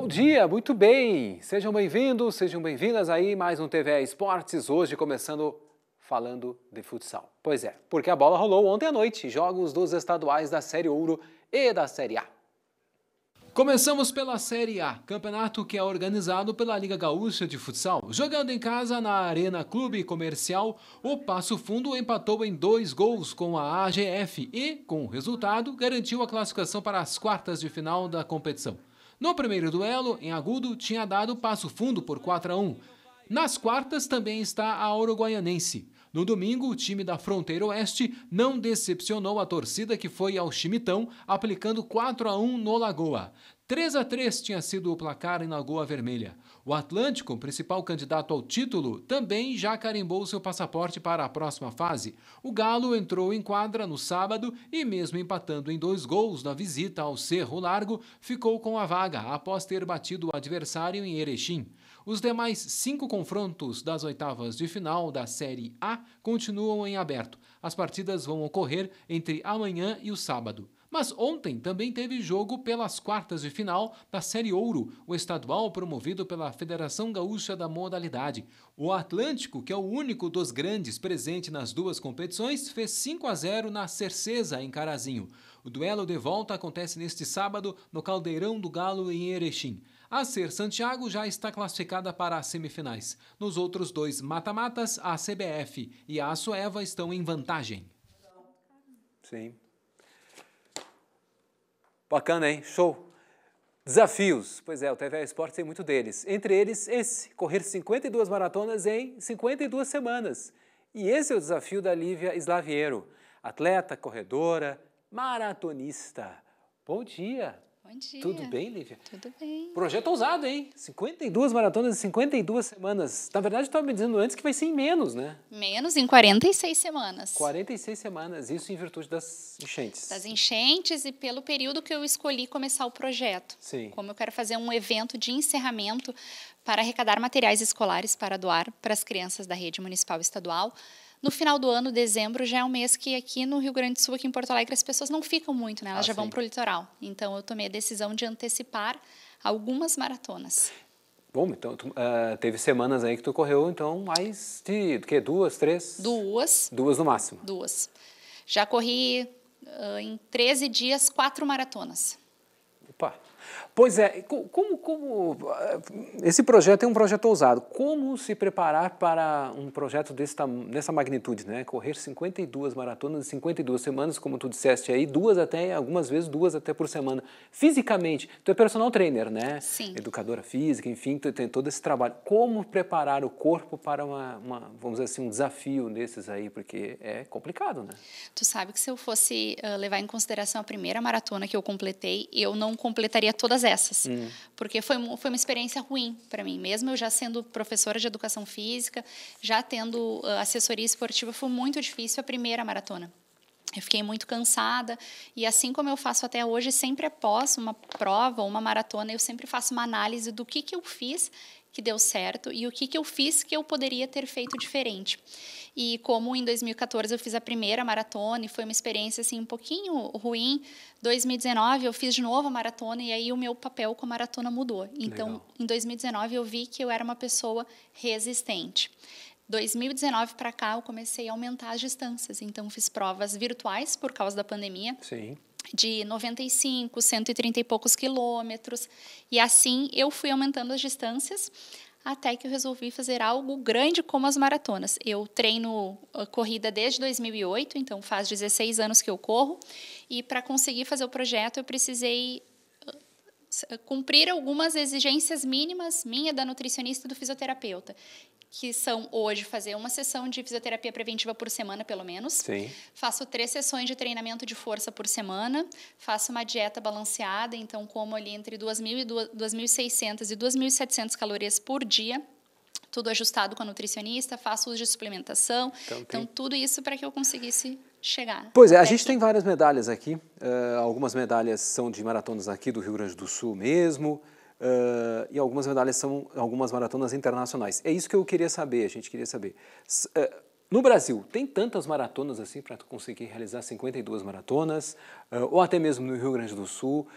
Bom dia, muito bem! Sejam bem-vindos, sejam bem-vindas aí mais um TV Esportes, hoje começando falando de futsal. Pois é, porque a bola rolou ontem à noite, jogos dos estaduais da Série Ouro e da Série A. Começamos pela Série A, campeonato que é organizado pela Liga Gaúcha de Futsal. Jogando em casa na Arena Clube Comercial, o Passo Fundo empatou em dois gols com a AGF e, com o resultado, garantiu a classificação para as quartas de final da competição. No primeiro duelo, em agudo, tinha dado passo fundo por 4 a 1. Nas quartas também está a uruguaianense. No domingo, o time da Fronteira Oeste não decepcionou a torcida que foi ao Chimitão, aplicando 4 a 1 no Lagoa. 3 a 3 tinha sido o placar em Lagoa Vermelha. O Atlântico, principal candidato ao título, também já carimbou seu passaporte para a próxima fase. O Galo entrou em quadra no sábado e, mesmo empatando em dois gols na visita ao Cerro Largo, ficou com a vaga após ter batido o adversário em Erechim. Os demais cinco confrontos das oitavas de final da Série A continuam em aberto. As partidas vão ocorrer entre amanhã e o sábado. Mas ontem também teve jogo pelas quartas de final da Série Ouro, o estadual promovido pela Federação Gaúcha da modalidade. O Atlântico, que é o único dos grandes presente nas duas competições, fez 5 a 0 na Cerceza em Carazinho. O duelo de volta acontece neste sábado no Caldeirão do Galo, em Erechim. A Ser Santiago já está classificada para as semifinais. Nos outros dois mata-matas, a CBF e a Sueva estão em vantagem. Sim. Bacana, hein? Show! Desafios. Pois é, o TVA Esporte tem muito deles. Entre eles, esse: correr 52 maratonas em 52 semanas. E esse é o desafio da Lívia Slaviero, atleta, corredora, maratonista. Bom dia! Bom dia. Tudo bem, Lívia? Tudo bem. Projeto ousado, hein? 52 maratonas em 52 semanas. Na verdade, estava me dizendo antes que vai ser em menos, né? Menos em 46 semanas. 46 semanas, isso em virtude das enchentes. Das enchentes e pelo período que eu escolhi começar o projeto. Sim. Como eu quero fazer um evento de encerramento para arrecadar materiais escolares para doar para as crianças da rede municipal e estadual. No final do ano, dezembro, já é um mês que aqui no Rio Grande do Sul, aqui em Porto Alegre, as pessoas não ficam muito, né? Elas ah, já sim. vão para o litoral. Então, eu tomei a decisão de antecipar algumas maratonas. Bom, então tu, uh, teve semanas aí que tu correu, então, mais de que, duas, três? Duas. Duas no máximo. Duas. Já corri uh, em 13 dias, quatro maratonas. Pois é, como, como eh, esse projeto é um projeto ousado. Como se preparar para um projeto desta, dessa magnitude, né? Correr 52 maratonas em 52 semanas, como tu disseste aí, duas até, algumas vezes duas até por semana. Fisicamente, tu é personal trainer, né? Sim. Educadora física, enfim, tu tem todo esse trabalho. Como preparar o corpo para uma, uma vamos dizer assim, um desafio desses aí, porque é complicado, né? Tu sabe que se eu fosse levar em consideração a primeira maratona que eu completei, eu não completaria todas essas. Hum. Porque foi, foi uma experiência ruim para mim. Mesmo eu já sendo professora de educação física, já tendo ah, assessoria esportiva, foi muito difícil a primeira maratona. Eu fiquei muito cansada e assim como eu faço até hoje, sempre após uma prova ou uma maratona, eu sempre faço uma análise do que, que eu fiz que deu certo e o que, que eu fiz que eu poderia ter feito diferente. E como em 2014 eu fiz a primeira maratona e foi uma experiência assim um pouquinho ruim, 2019 eu fiz de novo a maratona e aí o meu papel com a maratona mudou. Então, Legal. em 2019 eu vi que eu era uma pessoa resistente. 2019 para cá eu comecei a aumentar as distâncias, então fiz provas virtuais por causa da pandemia. Sim de 95, 130 e poucos quilômetros. E assim eu fui aumentando as distâncias até que eu resolvi fazer algo grande como as maratonas. Eu treino ah, corrida desde 2008, então faz 16 anos que eu corro. E para conseguir fazer o projeto, eu precisei ah, cumprir algumas exigências mínimas minha da nutricionista e do fisioterapeuta que são hoje fazer uma sessão de fisioterapia preventiva por semana, pelo menos. Sim. Faço três sessões de treinamento de força por semana. Faço uma dieta balanceada, então como ali entre e 2.600 e 2.700 calorias por dia tudo ajustado com a nutricionista, faço uso de suplementação. Então, tem... Então, tudo isso para que eu conseguisse chegar. Pois é, a gente aqui. tem várias medalhas aqui. Uh, algumas medalhas são de maratonas aqui do Rio Grande do Sul mesmo. Uh, e algumas medalhas são algumas maratonas internacionais. É isso que eu queria saber, a gente queria saber. S uh, no Brasil, tem tantas maratonas assim para conseguir realizar 52 maratonas, uh, ou até mesmo no Rio Grande do Sul,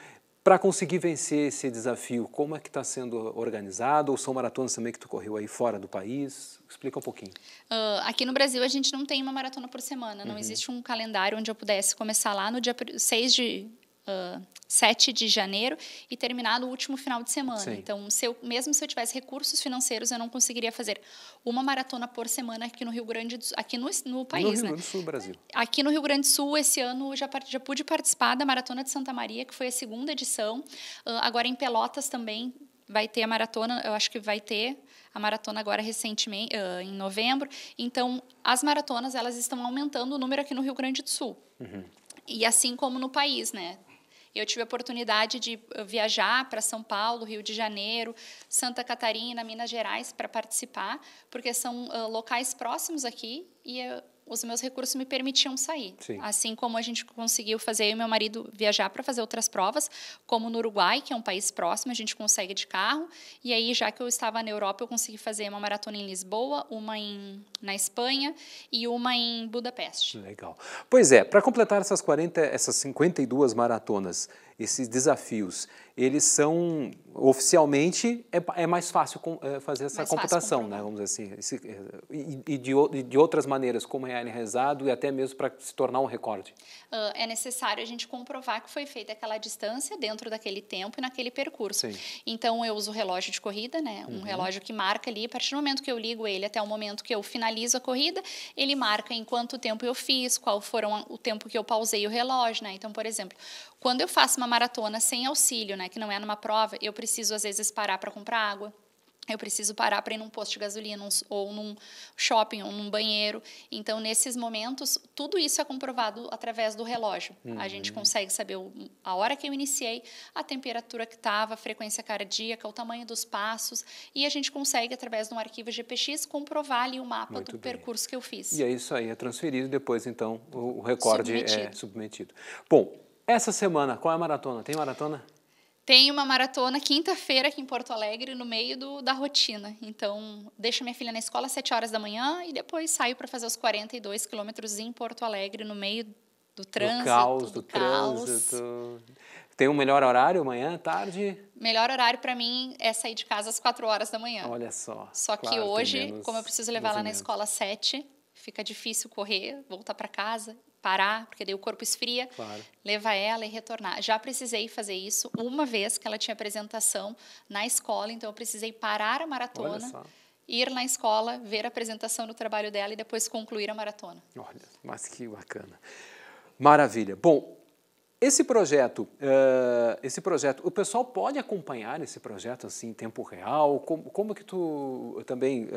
para conseguir vencer esse desafio, como é que está sendo organizado? Ou são maratonas também que tu correu aí fora do país? Explica um pouquinho. Uh, aqui no Brasil, a gente não tem uma maratona por semana. Não uhum. existe um calendário onde eu pudesse começar lá no dia 6 de uh, ah, 7 de janeiro e terminar no último final de semana. Sim. Então, se eu, mesmo se eu tivesse recursos financeiros, eu não conseguiria fazer uma maratona por semana aqui no Rio Grande do Sul, aqui no, no país. No Rio né? Grande do Sul, Brasil. Aqui no Rio Grande do Sul, esse ano, já, já pude participar da Maratona de Santa Maria, que foi a segunda edição. Uh, agora em Pelotas também vai ter a maratona, eu acho que vai ter a maratona agora recentemente, uh, em novembro. Então, as maratonas, elas estão aumentando o número aqui no Rio Grande do Sul. Uhum. E assim como no país, né? Eu tive a oportunidade de eh, viajar para São Paulo, Rio de Janeiro, Santa Catarina, Minas Gerais para participar, porque são uh, locais próximos aqui e eu os meus recursos me permitiam sair. Sim. Assim como a gente conseguiu fazer eu e meu marido viajar para fazer outras provas, como no Uruguai, que é um país próximo, a gente consegue de carro. E aí, já que eu estava na Europa, eu consegui fazer uma maratona em Lisboa, uma em, na Espanha e uma em Budapeste. Legal. Pois é, para completar essas 40, essas 52 maratonas, esses desafios, eles são oficialmente é, é mais fácil com, é, fazer essa mais computação, né? Vamos dizer assim, esse, eh, e, e, de, e, de, outras maneiras, como é realizado e até mesmo para se tornar um recorde. Uh, é necessário a gente comprovar que foi feita aquela distância dentro daquele tempo e naquele percurso. Sim. Então eu uso o relógio de corrida, né? Um uhum. relógio que marca ali a partir do momento que eu ligo ele até o momento que eu finalizo a corrida, ele marca em quanto tempo eu fiz, qual foram o tempo que eu pausei o relógio, né? Então, por exemplo, quando eu faço uma maratona sem auxílio, né? né, que não é numa prova, eu preciso às vezes parar para comprar água. Eu preciso parar para ir num posto de gasolina ou num shopping ou num banheiro. Então, nesses momentos, tudo isso é comprovado através do relógio. Uhum. A gente uhum. consegue saber a hora que eu iniciei, a temperatura que estava, a frequência cardíaca, o tamanho dos passos. E a gente consegue, através de um arquivo GPX, comprovar ali o mapa Muito do bem. percurso que eu fiz. E é isso aí, é transferido depois, então, o recorde é submetido. é submetido. Bom, essa semana, qual é a maratona? Tem maratona? tem uma maratona quinta-feira aqui em Porto Alegre, no meio do, da rotina. Então, deixo minha filha na escola às 7 horas da manhã e depois saio para fazer os 42 quilômetros em Porto Alegre, no meio do trânsito. Do caos, do, do caos. trânsito. Tem um melhor horário amanhã, tarde? Melhor horário para mim é sair de casa às 4 horas da manhã. Olha só. Só claro, que hoje, como eu preciso levar ela na escola às 7, fica difícil correr, voltar para casa parar, porque daí o corpo esfria, claro. levar ela e retornar. Já precisei fazer isso uma vez que ela tinha apresentação na escola, então eu precisei parar a maratona ir na escola, ver a apresentação do trabalho dela e depois concluir a maratona. Olha, mas que bacana. Maravilha. Bom, esse projeto, uh, esse projeto, o pessoal pode acompanhar esse projeto assim em tempo real? Como, como que tu também uh,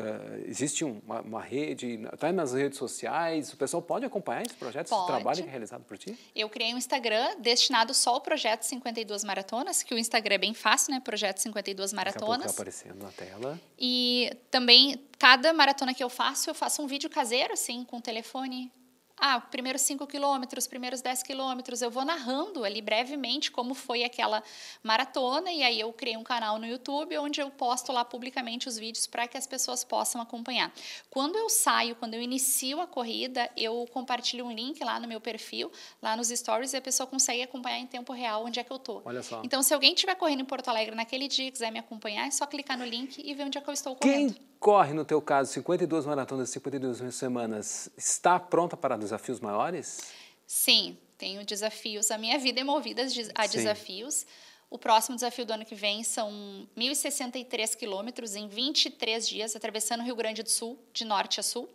existe uma, uma rede, está nas redes sociais? O pessoal pode acompanhar esse projeto, pode. esse trabalho que é realizado por ti? Eu criei um Instagram destinado só ao projeto 52 maratonas, que o Instagram é bem fácil, né? Projeto 52 maratonas. Daqui aparecendo na tela. E também cada maratona que eu faço, eu faço um vídeo caseiro assim com o telefone ah, primeiros 5 quilômetros, primeiros 10 quilômetros, eu vou narrando ali brevemente como foi aquela maratona, e aí eu criei um canal no YouTube onde eu posto lá publicamente os vídeos para que as pessoas possam acompanhar. Quando eu saio, quando eu inicio a corrida, eu compartilho um link lá no meu perfil, lá nos stories, e a pessoa consegue acompanhar em tempo real onde é que eu tô. Olha só. Então, se alguém estiver correndo em Porto Alegre naquele dia e quiser me acompanhar, é só clicar no link e ver onde é que eu estou correndo. Quem corre, no teu caso, 52 maratonas, 52 semanas, está pronta para desafios maiores? Sim, tenho desafios. A minha vida é movida a desafios. Sim. O próximo desafio do ano que vem são 1.063 quilômetros em 23 dias, atravessando o Rio Grande do Sul, de norte a sul.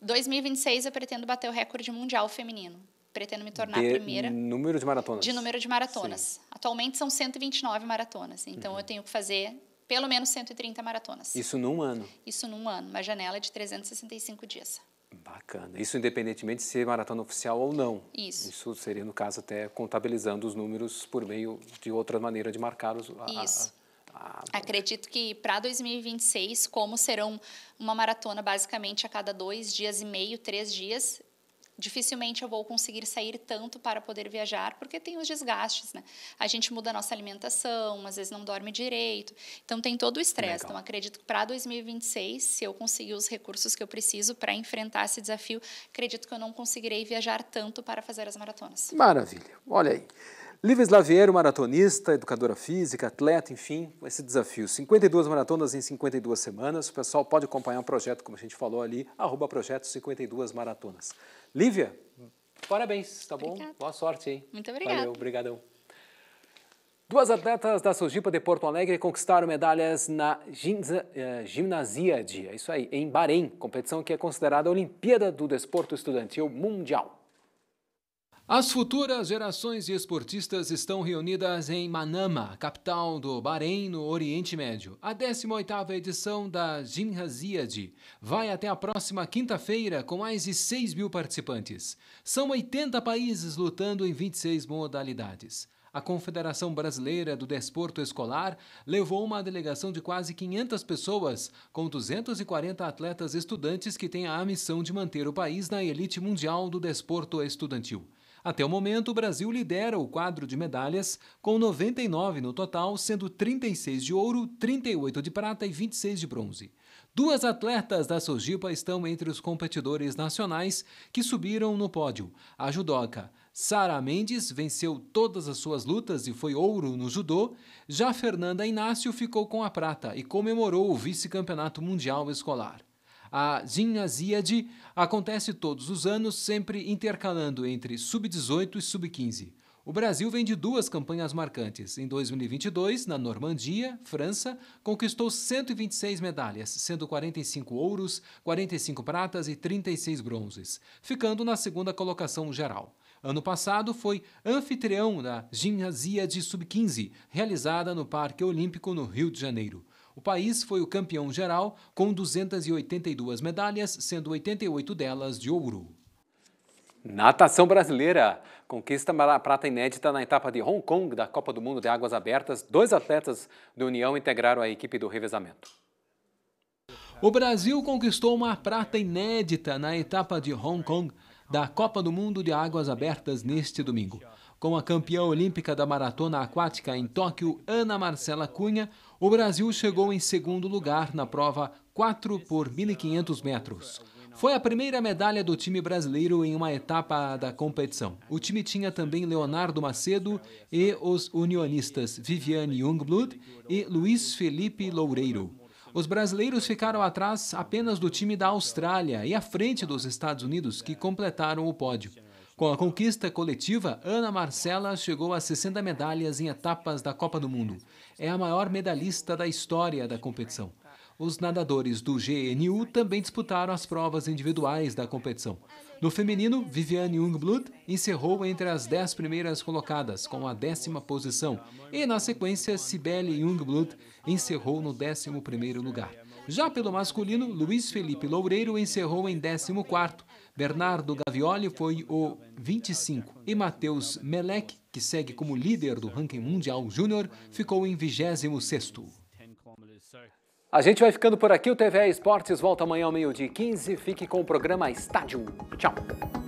2026 eu pretendo bater o recorde mundial feminino. Pretendo me tornar de a primeira. Número de maratonas. De número de maratonas. Sim. Atualmente são 129 maratonas. Então uhum. eu tenho que fazer pelo menos 130 maratonas. Isso num ano? Isso num ano, uma janela de 365 dias. Bacana. Isso independentemente de ser maratona oficial ou não. Isso. Isso seria, no caso, até contabilizando os números por meio de outra maneira de marcar os. A, Isso. A, Acredito que para 2026, como serão uma maratona basicamente a cada dois dias e meio, três dias, dificilmente eu vou conseguir sair tanto para poder viajar, porque tem os desgastes, né? A gente muda a nossa alimentação, às vezes não dorme direito. Então tem todo o estresse. Então acredito que para 2026, se eu conseguir os recursos que eu preciso para enfrentar esse desafio, acredito que eu não conseguirei viajar tanto para fazer as maratonas. Maravilha. Olha aí. Lívia Slaviero, maratonista, educadora física, atleta, enfim, esse desafio. 52 maratonas em 52 semanas. O pessoal pode acompanhar o projeto, como a gente falou ali, arroba projeto 52 maratonas. Lívia, parabéns, tá Obrigada. bom? Boa sorte, hein? Muito obrigada. Valeu, obrigadão. Duas atletas da Sojipa de Porto Alegre conquistaram medalhas na eh, Gimnasia é isso aí, em Bahrein, competição que é considerada a Olimpíada do Desporto Estudantil Mundial. As futuras gerações de esportistas estão reunidas em Manama, capital do Bahrein, no Oriente Médio. A 18ª edição da Jinhaziyad vai até a próxima quinta-feira com mais de 6 mil participantes. São 80 países lutando em 26 modalidades. A Confederação Brasileira do Desporto Escolar levou uma delegação de quase 500 pessoas, com 240 atletas estudantes que têm a missão de manter o país na elite mundial do desporto estudantil. Até o momento, o Brasil lidera o quadro de medalhas, com 99 no total, sendo 36 de ouro, 38 de prata e 26 de bronze. Duas atletas da Sojipa estão entre os competidores nacionais que subiram no pódio. A judoca Sara Mendes venceu todas as suas lutas e foi ouro no judô. Já Fernanda Inácio ficou com a prata e comemorou o vice-campeonato mundial escolar. A Zinazíade acontece todos os anos, sempre intercalando entre sub-18 e sub-15. O Brasil vem de duas campanhas marcantes. Em 2022, na Normandia, França, conquistou 126 medalhas, sendo 45 ouros, 45 pratas e 36 bronzes, ficando na segunda colocação geral. Ano passado foi anfitrião da Ginhasia de Sub-15, realizada no Parque Olímpico no Rio de Janeiro. O país foi o campeão geral, com 282 medalhas, sendo 88 delas de ouro. Natação brasileira conquista uma prata inédita na etapa de Hong Kong da Copa do Mundo de Águas Abertas. Dois atletas da União integraram a equipe do revezamento. O Brasil conquistou uma prata inédita na etapa de Hong Kong da Copa do Mundo de Águas Abertas neste domingo. Com a campeã olímpica da maratona aquática em Tóquio, Ana Marcela Cunha, o Brasil chegou em segundo lugar na prova 4 por 1.500 metros. Foi a primeira medalha do time brasileiro em uma etapa da competição. O time tinha também Leonardo Macedo e os unionistas Viviane Jungblut e Luiz Felipe Loureiro. Os brasileiros ficaram atrás apenas do time da Austrália e à frente dos Estados Unidos, que completaram o pódio. Com a conquista coletiva, Ana Marcela chegou a 60 medalhas em etapas da Copa do Mundo. É a maior medalhista da história da competição. Os nadadores do GNU também disputaram as provas individuais da competição. No feminino, Viviane Jungblut encerrou entre as dez primeiras colocadas, com a décima posição, e na sequência, Sibeli Jungblut encerrou no décimo primeiro lugar. Já pelo masculino, Luiz Felipe Loureiro encerrou em décimo quarto. Bernardo Gavioli foi o 25 e Matheus Melek, que segue como líder do ranking mundial júnior, ficou em 26. A gente vai ficando por aqui. O TV Esportes volta amanhã ao meio-dia 15. Fique com o programa Estádio. Tchau.